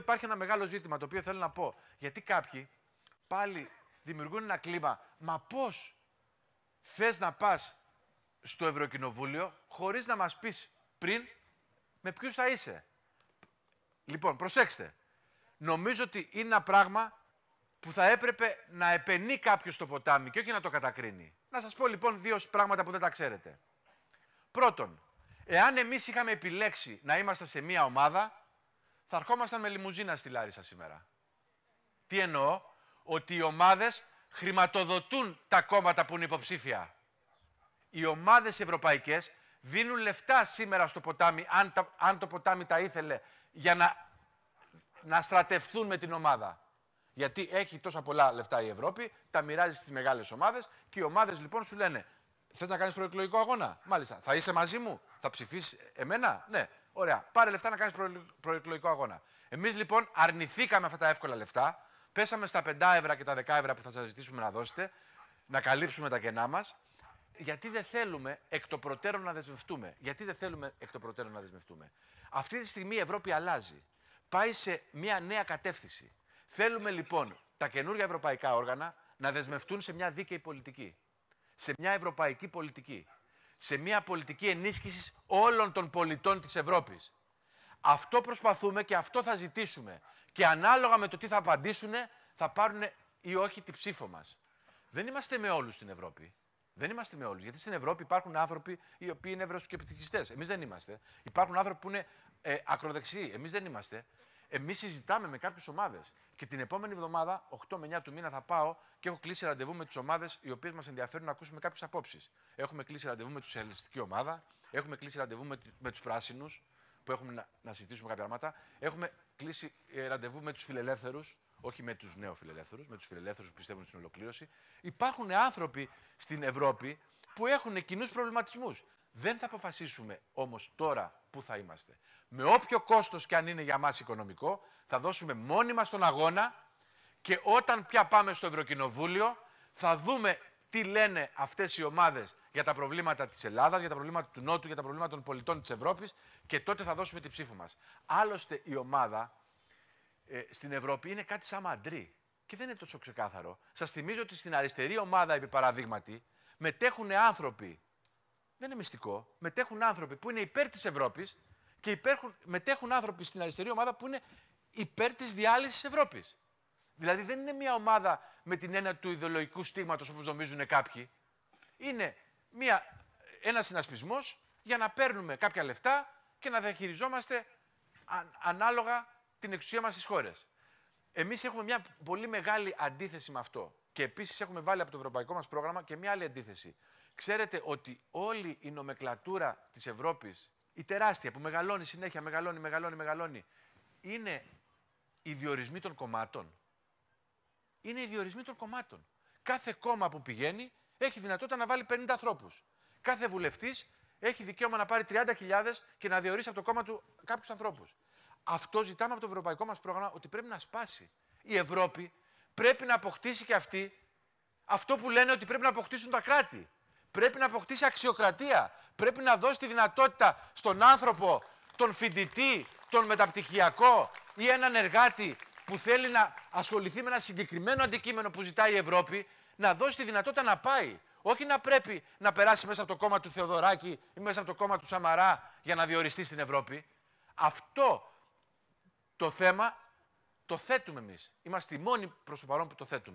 υπάρχει ένα μεγάλο ζήτημα το οποίο θέλω να πω. Γιατί κάποιοι πάλι δημιουργούν ένα κλίμα. Μα πώς θες να πας στο Ευρωκοινοβούλιο χωρίς να μας πεις πριν με ποιους θα είσαι. Λοιπόν, προσέξτε. Νομίζω ότι είναι ένα πράγμα που θα έπρεπε να επενεί κάποιος στο ποτάμι και όχι να το κατακρίνει. Να σας πω λοιπόν δύο πράγματα που δεν τα ξέρετε. Πρώτον, εάν εμείς είχαμε επιλέξει να είμαστε σε μία ομάδα, θα ερχόμασταν με λιμουζίνα στη Λάρισα σήμερα. Τι εννοώ, ότι οι ομάδες χρηματοδοτούν τα κόμματα που είναι υποψήφια. Οι ομάδες ευρωπαϊκές δίνουν λεφτά σήμερα στο ποτάμι, αν, το ποτάμι τα ήθελε, για να, να στρατευθούν με την ομάδα. Γιατί έχει τόσα πολλά λεφτά η Ευρώπη, τα μοιράζει στις μεγάλες ομάδες και οι ομάδες λοιπόν σου λένε: θες να κάνεις προεκλογικό αγώνα. Μάλιστα. Θα είσαι μαζί μου, θα ψηφίσεις εμένα. Ναι. Ωραία. Πάρε λεφτά να κάνεις προεκλογικό αγώνα. Εμείς λοιπόν αρνηθήκαμε αυτά τα εύκολα λεφτά. Πέσαμε στα 5 ευρώ και τα 10 ευρώ που θα σας ζητήσουμε να δώσετε, να καλύψουμε τα κενά μας. Γιατί δεν θέλουμε εκ το προτέρων να δεσμευτούμε. Γιατί δεν θέλουμε εκ των προτέρων να δεσμευτούμε. Αυτή τη στιγμή η Ευρώπη αλλάζει. Πάει σε μια νέα κατεύθυνση. Θέλουμε λοιπόν τα καινούργια ευρωπαϊκά όργανα να δεσμευτούν σε μια δίκαιη πολιτική. Σε μια ευρωπαϊκή πολιτική σε μια πολιτική ενίσχυσης όλων των πολιτών της Ευρώπης. Αυτό προσπαθούμε και αυτό θα ζητήσουμε. Και ανάλογα με το τι θα απαντήσουν, θα πάρουν ή όχι την ψήφο μας. Δεν είμαστε με όλους στην Ευρώπη. Δεν είμαστε με όλους. Γιατί στην Ευρώπη υπάρχουν άνθρωποι οι οποίοι είναι ευρωσκεπτικιστέ. Εμείς δεν είμαστε. Υπάρχουν άνθρωποι που είναι ε, ακροδεξιοί. Εμείς δεν είμαστε. Εμείς συζητάμε με κάποιες ομάδες. Και την επόμενη εβδομάδα, 8 με 9 του μήνα, θα πάω και έχω κλείσει ραντεβού με τις ομάδες οι οποίες μας ενδιαφέρουν να ακούσουμε κάποιες απόψεις. Έχουμε κλείσει ραντεβού με τη Σοσιαλιστική Ομάδα, έχουμε κλείσει ραντεβού με, με τους Πράσινους, που έχουμε να, να συζητήσουμε κάποια πράγματα. Έχουμε κλείσει ε, ραντεβού με τους Φιλελεύθερους, όχι με τους νέου φιλελεύθερου, με τους φιλελεύθερους που πιστεύουν στην ολοκλήρωση. Υπάρχουν άνθρωποι στην Ευρώπη που έχουν κοινούς προβληματισμούς. Δεν θα αποφασίσουμε όμως τώρα που θα είμαστε. Με όποιο κόστος και αν είναι για μας οικονομικό, θα δώσουμε μόνοι μα τον αγώνα και όταν πια πάμε στο Ευρωκοινοβούλιο, θα δούμε τι λένε αυτές οι ομάδες για τα προβλήματα της Ελλάδας, για τα προβλήματα του Νότου, για τα προβλήματα των πολιτών της Ευρώπης και τότε θα δώσουμε την ψήφο μας. Άλλωστε, η ομάδα ε, στην Ευρώπη είναι κάτι σαν μαντρή και δεν είναι τόσο ξεκάθαρο. Σας θυμίζω ότι στην αριστερή ομάδα, επί παραδείγματι, μετέχουν άνθρωποι δεν είναι μυστικό. Μετέχουν άνθρωποι που είναι υπέρ της Ευρώπης και υπέρχουν, μετέχουν άνθρωποι στην αριστερή ομάδα που είναι υπέρ της διάλυσης Ευρώπης. Δηλαδή δεν είναι μια ομάδα με την έννοια του ιδεολογικού στίγματος όπως νομίζουν κάποιοι. Είναι μια, ένας συνασπισμός για να παίρνουμε κάποια λεφτά και να διαχειριζόμαστε ανάλογα την εξουσία μας στις χώρες. Εμείς έχουμε μια πολύ μεγάλη αντίθεση με αυτό. Και επίσης έχουμε βάλει από το ευρωπαϊκό μας πρόγραμμα και μια άλλη αντίθεση. Ξέρετε ότι όλη η νομεκλατούρα της Ευρώπης, η τεράστια που μεγαλώνει συνέχεια, μεγαλώνει, μεγαλώνει, μεγαλώνει, είναι οι διορισμοί των κομμάτων. Είναι οι διορισμοί των κομμάτων. Κάθε κόμμα που πηγαίνει έχει δυνατότητα να βάλει 50 ανθρώπους. Κάθε βουλευτής έχει δικαίωμα να πάρει 30.000 και να διορίσει από το κόμμα του κάποιους ανθρώπους. Αυτό ζητάμε από το ευρωπαϊκό μας πρόγραμμα ότι πρέπει να σπάσει. Η Ευρώπη πρέπει να αποκτήσει και αυτή αυτό που λένε ότι πρέπει να αποκτήσουν τα κράτη. Πρέπει να αποκτήσει αξιοκρατία. Πρέπει να δώσει τη δυνατότητα στον άνθρωπο, τον φοιτητή, τον μεταπτυχιακό ή έναν εργάτη που θέλει να ασχοληθεί με ένα συγκεκριμένο αντικείμενο που ζητάει η Ευρώπη, να δώσει τη δυνατότητα να πάει. Όχι να πρέπει να περάσει μέσα από το κόμμα του Θεοδωράκη ή μέσα από το κόμμα του Σαμαρά για να διοριστεί στην Ευρώπη. Αυτό το θέμα το θέτουμε εμείς. Είμαστε οι μόνοι προς το παρόν που το θέτουμε.